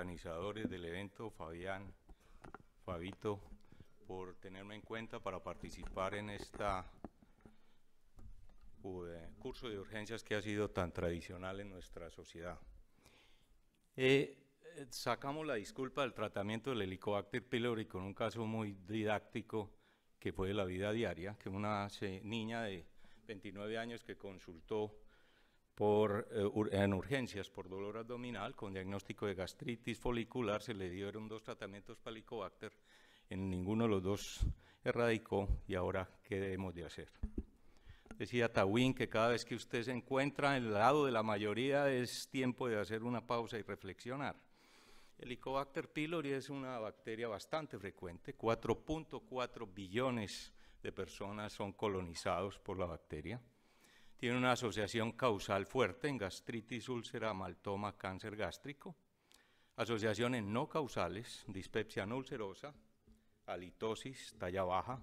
organizadores del evento, Fabián, Fabito, por tenerme en cuenta para participar en este curso de urgencias que ha sido tan tradicional en nuestra sociedad. Eh, eh, sacamos la disculpa del tratamiento del Helicobacter pylori con un caso muy didáctico que fue de la vida diaria, que una niña de 29 años que consultó por, eh, en urgencias por dolor abdominal con diagnóstico de gastritis folicular. Se le dieron dos tratamientos para helicobacter, En ninguno de los dos erradicó y ahora, ¿qué debemos de hacer? Decía Tawin que cada vez que usted se encuentra en el lado de la mayoría es tiempo de hacer una pausa y reflexionar. Helicobacter pylori es una bacteria bastante frecuente, 4.4 billones de personas son colonizados por la bacteria tiene una asociación causal fuerte en gastritis, úlcera, maltoma, cáncer gástrico, asociaciones no causales, dispepsia no ulcerosa, halitosis, talla baja,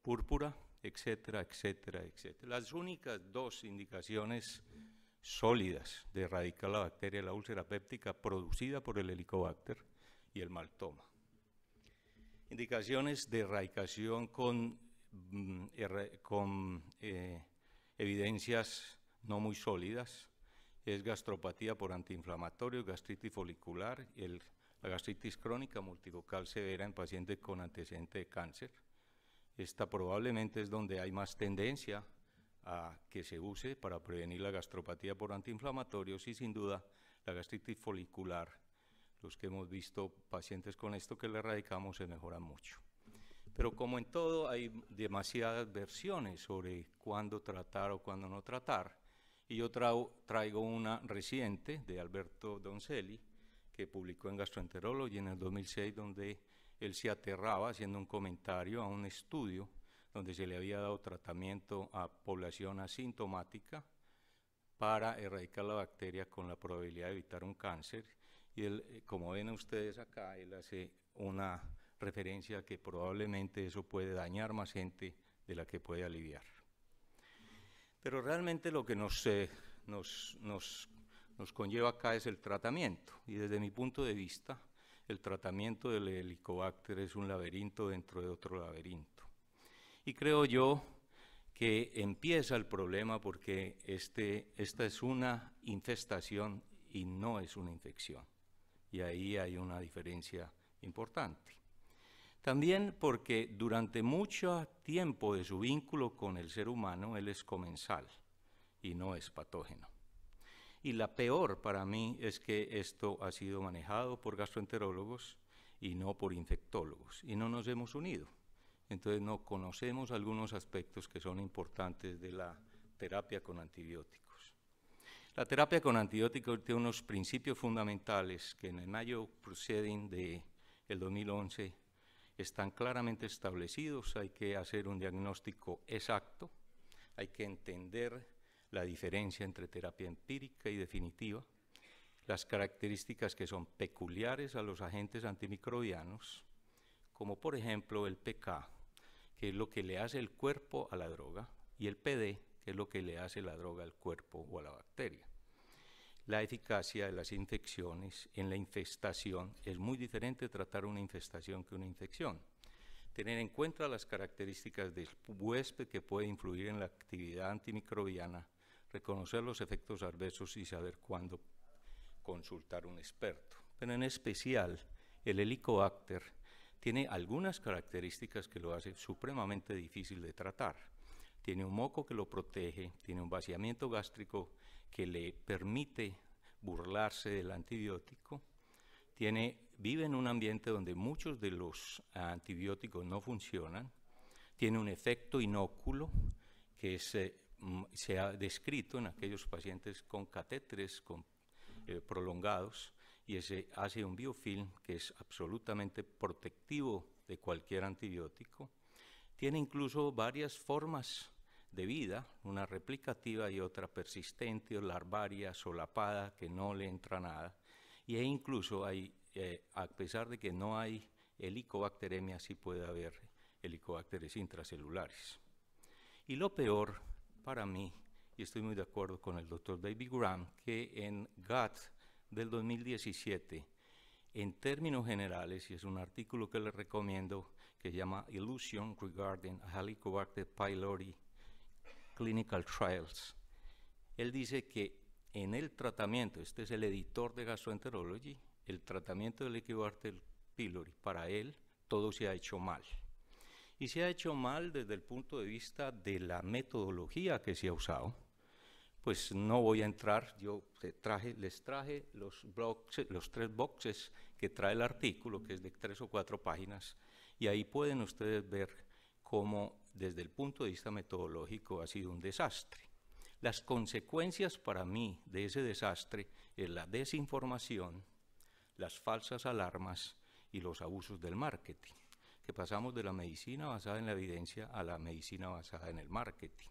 púrpura, etcétera, etcétera, etcétera. Las únicas dos indicaciones sólidas de erradicar la bacteria la úlcera péptica producida por el helicobacter y el maltoma. Indicaciones de erradicación con, mm, con eh, evidencias no muy sólidas. Es gastropatía por antiinflamatorio, gastritis folicular, y la gastritis crónica multivocal severa en pacientes con antecedente de cáncer. Esta probablemente es donde hay más tendencia a que se use para prevenir la gastropatía por antiinflamatorios y sin duda la gastritis folicular. Los que hemos visto pacientes con esto que le erradicamos se mejoran mucho. Pero como en todo hay demasiadas versiones sobre cuándo tratar o cuándo no tratar. Y yo traigo una reciente de Alberto Doncelli, que publicó en Gastroenterology en el 2006, donde él se aterraba haciendo un comentario a un estudio donde se le había dado tratamiento a población asintomática para erradicar la bacteria con la probabilidad de evitar un cáncer. Y él, eh, como ven ustedes acá, él hace una referencia que probablemente eso puede dañar más gente de la que puede aliviar. Pero realmente lo que eh, nos, nos conlleva acá es el tratamiento. Y desde mi punto de vista, el tratamiento del helicobacter es un laberinto dentro de otro laberinto. Y creo yo que empieza el problema porque este, esta es una infestación y no es una infección. Y ahí hay una diferencia importante. También porque durante mucho tiempo de su vínculo con el ser humano, él es comensal y no es patógeno. Y la peor para mí es que esto ha sido manejado por gastroenterólogos y no por infectólogos, y no nos hemos unido. Entonces no conocemos algunos aspectos que son importantes de la terapia con antibióticos. La terapia con antibióticos tiene unos principios fundamentales que en el Mayo Proceeding del el 2011 están claramente establecidos, hay que hacer un diagnóstico exacto, hay que entender la diferencia entre terapia empírica y definitiva, las características que son peculiares a los agentes antimicrobianos, como por ejemplo el PK, que es lo que le hace el cuerpo a la droga, y el PD, que es lo que le hace la droga al cuerpo o a la bacteria la eficacia de las infecciones en la infestación. Es muy diferente tratar una infestación que una infección. Tener en cuenta las características del huésped que puede influir en la actividad antimicrobiana, reconocer los efectos adversos y saber cuándo consultar un experto. Pero en especial, el helicobacter tiene algunas características que lo hace supremamente difícil de tratar. Tiene un moco que lo protege, tiene un vaciamiento gástrico que le permite burlarse del antibiótico, tiene, vive en un ambiente donde muchos de los antibióticos no funcionan, tiene un efecto inóculo que eh, se ha descrito en aquellos pacientes con catéteres con, eh, prolongados y hace un biofilm que es absolutamente protectivo de cualquier antibiótico. Tiene incluso varias formas de vida, una replicativa y otra persistente, o larvaria, solapada, que no le entra nada. Y e incluso hay, eh, a pesar de que no hay helicobacteremia, sí puede haber helicobacteres intracelulares. Y lo peor para mí, y estoy muy de acuerdo con el doctor David Graham, que en GATT del 2017 en términos generales, y es un artículo que les recomiendo que se llama Illusion Regarding Helicobacter Pylori Clinical Trials. Él dice que en el tratamiento, este es el editor de Gastroenterology, el tratamiento del del pylori, para él todo se ha hecho mal. Y se ha hecho mal desde el punto de vista de la metodología que se ha usado. Pues no voy a entrar, yo les traje los tres boxes que trae el artículo, que es de tres o cuatro páginas, y ahí pueden ustedes ver ...como desde el punto de vista metodológico ha sido un desastre. Las consecuencias para mí de ese desastre es la desinformación, las falsas alarmas y los abusos del marketing, que pasamos de la medicina basada en la evidencia a la medicina basada en el marketing.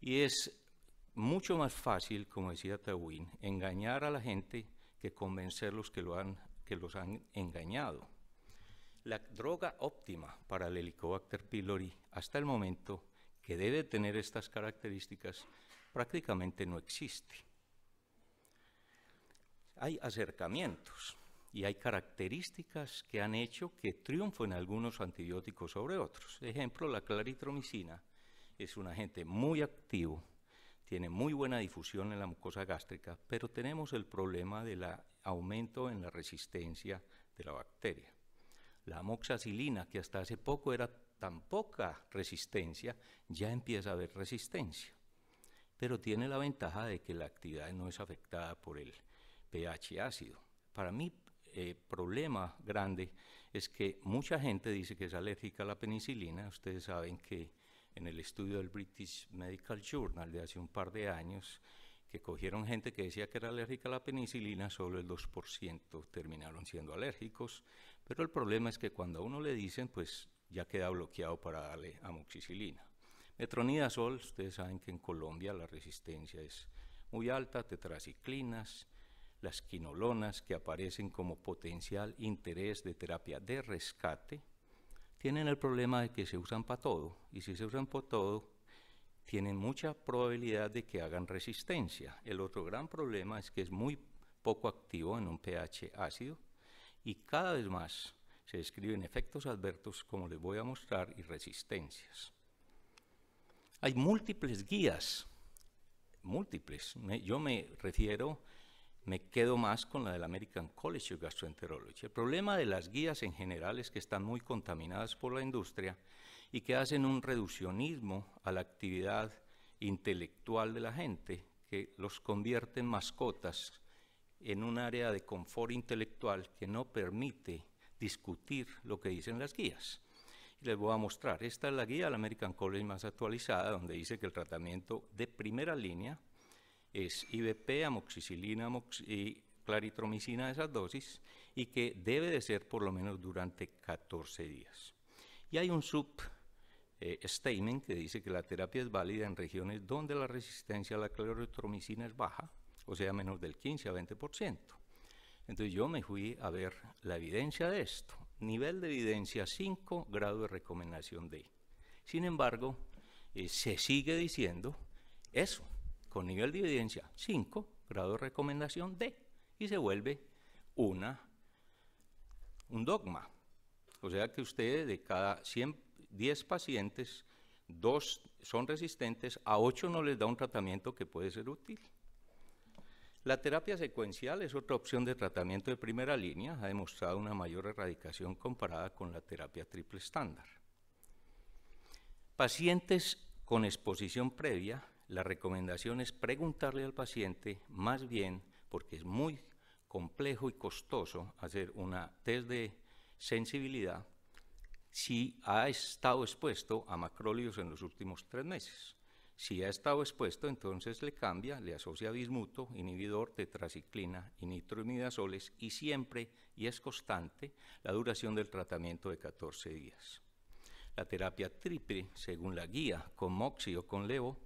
Y es mucho más fácil, como decía Tawin, engañar a la gente que convencerlos que, lo han, que los han engañado. La droga óptima para el Helicobacter pylori hasta el momento, que debe tener estas características, prácticamente no existe. Hay acercamientos y hay características que han hecho que triunfen algunos antibióticos sobre otros. Ejemplo, la claritromicina es un agente muy activo, tiene muy buena difusión en la mucosa gástrica, pero tenemos el problema del aumento en la resistencia de la bacteria. La amoxicilina, que hasta hace poco era tan poca resistencia, ya empieza a haber resistencia. Pero tiene la ventaja de que la actividad no es afectada por el pH ácido. Para mí, eh, problema grande es que mucha gente dice que es alérgica a la penicilina. Ustedes saben que en el estudio del British Medical Journal de hace un par de años, que cogieron gente que decía que era alérgica a la penicilina, solo el 2% terminaron siendo alérgicos, pero el problema es que cuando a uno le dicen, pues ya queda bloqueado para darle amoxicilina. Metronidazol, ustedes saben que en Colombia la resistencia es muy alta, tetraciclinas, las quinolonas que aparecen como potencial interés de terapia de rescate, tienen el problema de que se usan para todo, y si se usan para todo, tienen mucha probabilidad de que hagan resistencia. El otro gran problema es que es muy poco activo en un pH ácido, y cada vez más se describen efectos adversos como les voy a mostrar y resistencias. Hay múltiples guías, múltiples. yo me refiero, me quedo más con la del American College of Gastroenterology. El problema de las guías en general es que están muy contaminadas por la industria y que hacen un reduccionismo a la actividad intelectual de la gente que los convierte en mascotas en un área de confort intelectual que no permite discutir lo que dicen las guías. les voy a mostrar. Esta es la guía la American College más actualizada, donde dice que el tratamiento de primera línea es IBP, amoxicilina y claritromicina, esas dosis, y que debe de ser por lo menos durante 14 días. Y hay un sub eh, statement que dice que la terapia es válida en regiones donde la resistencia a la claritromicina es baja, o sea, menos del 15 a 20%. Entonces yo me fui a ver la evidencia de esto. Nivel de evidencia 5, grado de recomendación D. Sin embargo, eh, se sigue diciendo eso, con nivel de evidencia 5, grado de recomendación D, y se vuelve una, un dogma. O sea que ustedes de cada 10 pacientes, dos son resistentes, a 8 no les da un tratamiento que puede ser útil. La terapia secuencial es otra opción de tratamiento de primera línea, ha demostrado una mayor erradicación comparada con la terapia triple estándar. Pacientes con exposición previa, la recomendación es preguntarle al paciente más bien, porque es muy complejo y costoso hacer una test de sensibilidad, si ha estado expuesto a macrólidos en los últimos tres meses. Si ha estado expuesto, entonces le cambia, le asocia bismuto, inhibidor, tetraciclina y nitroimidazoles y siempre, y es constante, la duración del tratamiento de 14 días. La terapia triple, según la guía, con moxi o con levo,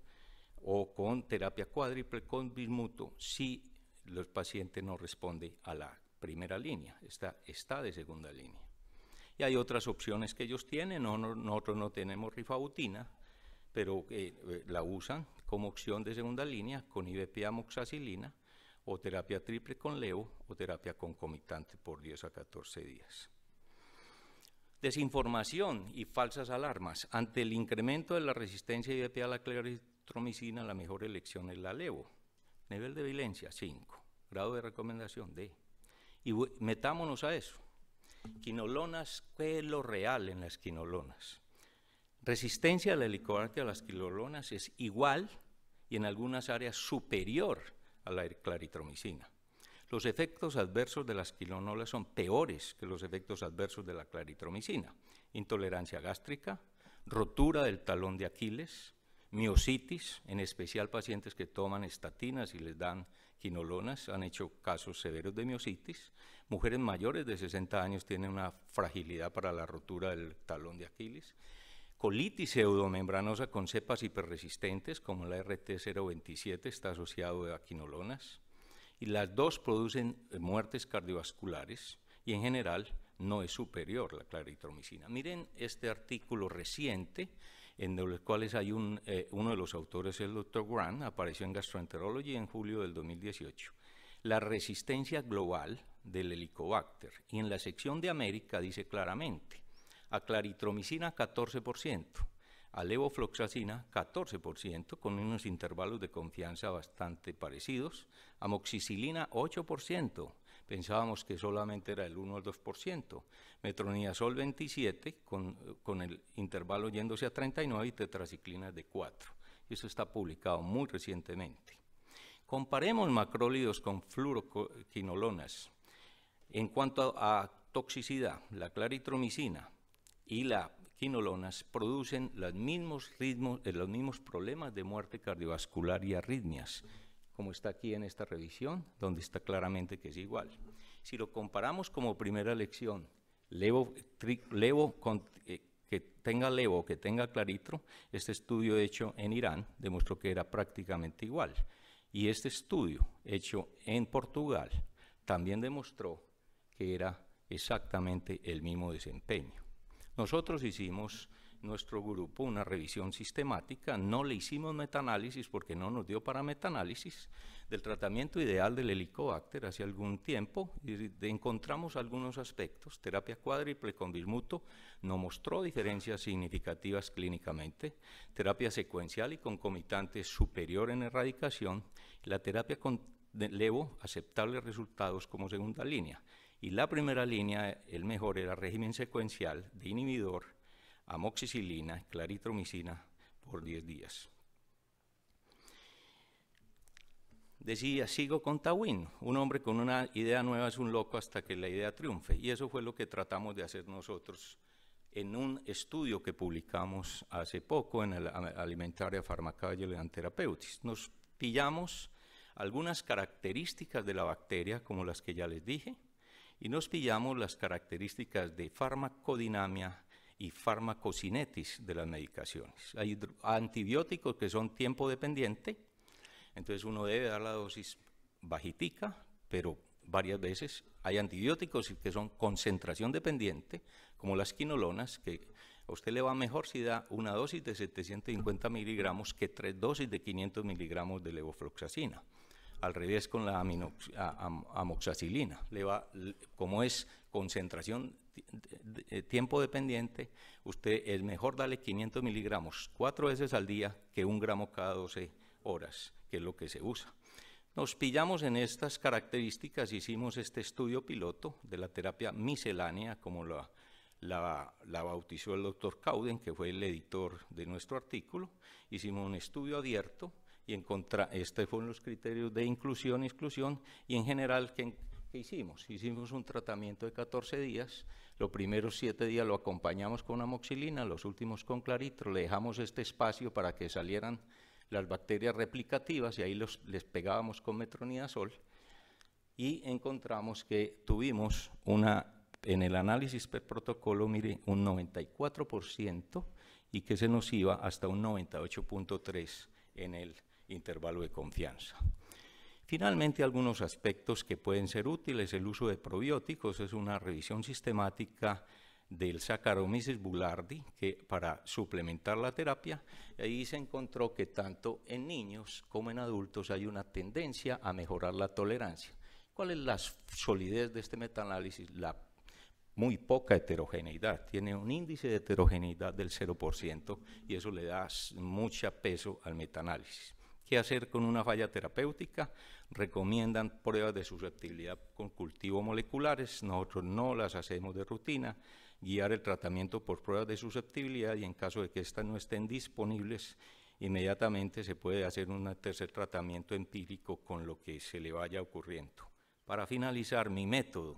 o con terapia cuádruple con bismuto, si los pacientes no responde a la primera línea, está, está de segunda línea. Y hay otras opciones que ellos tienen, nosotros no tenemos rifabutina, pero eh, eh, la usan como opción de segunda línea con amoxacilina o terapia triple con levo o terapia concomitante por 10 a 14 días. Desinformación y falsas alarmas. Ante el incremento de la resistencia IBP a la claritromicina, la mejor elección es la levo. Nivel de violencia, 5. Grado de recomendación, D. Y metámonos a eso. Quinolonas, ¿qué es lo real en las quinolonas? resistencia a la y a las quilolonas es igual y en algunas áreas superior a la claritromicina. Los efectos adversos de las quilonolas son peores que los efectos adversos de la claritromicina. Intolerancia gástrica, rotura del talón de Aquiles, miositis, en especial pacientes que toman estatinas y les dan quinolonas, han hecho casos severos de miositis. Mujeres mayores de 60 años tienen una fragilidad para la rotura del talón de Aquiles. Colitis pseudomembranosa con cepas hiperresistentes, como la RT027, está asociado a quinolonas. Y las dos producen eh, muertes cardiovasculares y en general no es superior la claritromicina. Miren este artículo reciente, en el cual hay eh, uno de los autores, el doctor Grant, apareció en Gastroenterology en julio del 2018. La resistencia global del helicobacter. Y en la sección de América dice claramente, a claritromicina 14%, a levofloxacina 14%, con unos intervalos de confianza bastante parecidos, amoxicilina 8%, pensábamos que solamente era el 1 al 2%, metronidazol 27 con, el intervalo yéndose a 39 y tetraciclina, de 4. Eso está publicado muy recientemente. Comparemos macrólidos con fluoroquinolonas. En cuanto a toxicidad, la claritromicina y la quinolonas producen los mismos, ritmos, eh, los mismos problemas de muerte cardiovascular y arritmias, como está aquí en esta revisión, donde está claramente que es igual. Si lo comparamos como primera lección, levo, eh, que tenga levo, que tenga claritro, este estudio hecho en Irán demostró que era prácticamente igual. Y este estudio hecho en Portugal también demostró que era exactamente el mismo desempeño. Nosotros hicimos nuestro grupo una revisión sistemática, no le hicimos metaanálisis porque no nos dio para metaanálisis, del tratamiento ideal del helicobacter hace algún tiempo, y encontramos algunos aspectos. Terapia cuádruple con bismuto no mostró diferencias significativas clínicamente, terapia secuencial y concomitante superior en erradicación, la terapia con levo aceptables resultados como segunda línea. Y la primera línea, el mejor, era régimen secuencial de inhibidor, amoxicilina, claritromicina por 10 días. Decía, sigo con Tawin, un hombre con una idea nueva es un loco hasta que la idea triunfe. Y eso fue lo que tratamos de hacer nosotros en un estudio que publicamos hace poco en la Alimentaria Pharmacology and Therapeutics. Nos pillamos algunas características de la bacteria, como las que ya les dije, y nos pillamos las características de farmacodinamia y farmacocinetis de las medicaciones. Hay antibióticos que son tiempo dependiente, entonces uno debe dar la dosis bajitica, pero varias veces. Hay antibióticos que son concentración dependiente, como las quinolonas, que a usted le va mejor si da una dosis de 750 miligramos que tres dosis de 500 miligramos de levofloxacina al revés con la amoxicilina, amoxacilina. Le va, como es concentración tiempo dependiente, usted es mejor darle 500 miligramos cuatro veces al día que un gramo cada 12 horas, que es lo que se usa. Nos pillamos en estas características, hicimos este estudio piloto de la terapia miscelánea, como la, la, la, bautizó el doctor Cauden, que fue el editor de nuestro artículo. Hicimos un estudio abierto y en contra, este fueron los criterios de inclusión, exclusión y en general, ¿qué, hicimos? Hicimos un tratamiento de 14 días, los primeros 7 días lo acompañamos con amoxilina, los últimos con claritro, le dejamos este espacio para que salieran las bacterias replicativas y ahí les pegábamos con metronidazol y encontramos que tuvimos una, en el análisis per protocolo, mire, un 94% y que se nos iba hasta un 98.3% en el intervalo de confianza. Finalmente, algunos aspectos que pueden ser útiles. El uso de probióticos es una revisión sistemática del Saccharomyces boulardii que para suplementar la terapia. Ahí se encontró que tanto en niños como en adultos hay una tendencia a mejorar la tolerancia. ¿Cuál es la solidez de este metaanálisis? La muy poca heterogeneidad, tiene un índice de heterogeneidad del 0% y eso le da mucho peso al metaanálisis. ¿Qué hacer con una falla terapéutica? Recomiendan pruebas de susceptibilidad con cultivos moleculares, nosotros no las hacemos de rutina, guiar el tratamiento por pruebas de susceptibilidad y en caso de que éstas no estén disponibles, inmediatamente se puede hacer un tercer tratamiento empírico con lo que se le vaya ocurriendo. Para finalizar, mi método.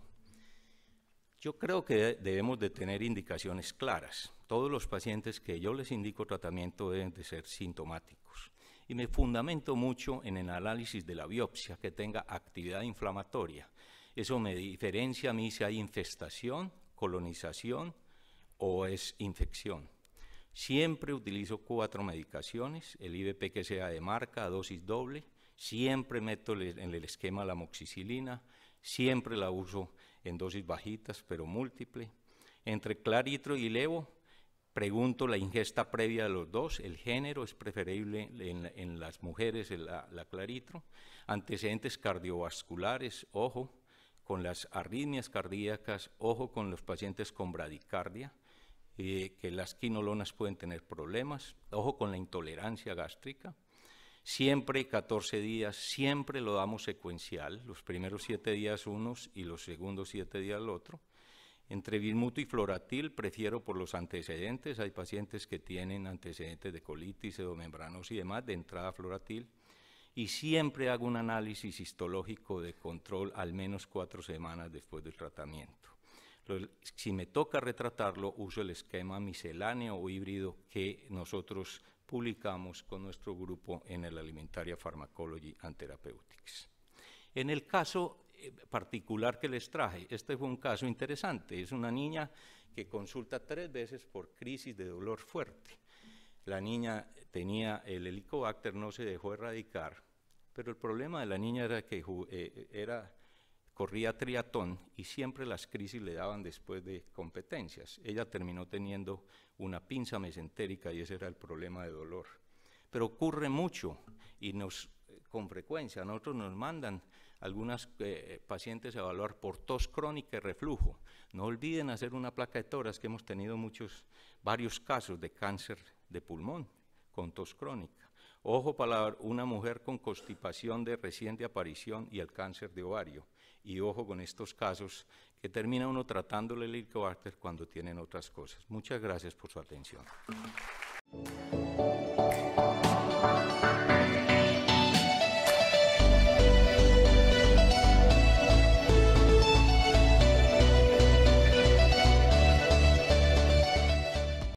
Yo creo que debemos de tener indicaciones claras. Todos los pacientes que yo les indico tratamiento deben de ser sintomáticos y me fundamento mucho en el análisis de la biopsia que tenga actividad inflamatoria. Eso me diferencia a mí si hay infestación, colonización o es infección. Siempre utilizo cuatro medicaciones, el IVP que sea de marca, dosis doble, siempre meto en el esquema la moxicilina, siempre la uso en dosis bajitas pero múltiple. Entre claritro y levo Pregunto la ingesta previa de los dos, el género es preferible en, las mujeres la, claritro, antecedentes cardiovasculares, ojo, con las arritmias cardíacas, ojo con los pacientes con bradicardia, eh, que las quinolonas pueden tener problemas, ojo con la intolerancia gástrica. Siempre 14 días, siempre lo damos secuencial, los primeros 7 días unos y los segundos 7 días el otro. Entre bismuto y floratil prefiero por los antecedentes. Hay pacientes que tienen antecedentes de colitis, edomembranos y demás de entrada floratil. Y siempre hago un análisis histológico de control al menos cuatro semanas después del tratamiento. Si me toca retratarlo, uso el esquema misceláneo o híbrido que nosotros publicamos con nuestro grupo en el Alimentaria Pharmacology and Therapeutics. En el caso particular que les traje. Este fue un caso interesante. Es una niña que consulta tres veces por crisis de dolor fuerte. La niña tenía el helicobacter, no se dejó erradicar, pero el problema de la niña era que eh, era, corría triatón y siempre las crisis le daban después de competencias. Ella terminó teniendo una pinza mesentérica y ese era el problema de dolor. Pero ocurre mucho y nos, eh, con frecuencia, a nosotros nos mandan algunas eh, eh, pacientes a evaluar por tos crónica y reflujo. No olviden hacer una placa de toras, que hemos tenido muchos, varios casos de cáncer de pulmón con tos crónica. Ojo para una mujer con constipación de reciente aparición y el cáncer de ovario. Y ojo con estos casos que termina uno tratándole el Helicobacter cuando tienen otras cosas. Muchas gracias por su atención.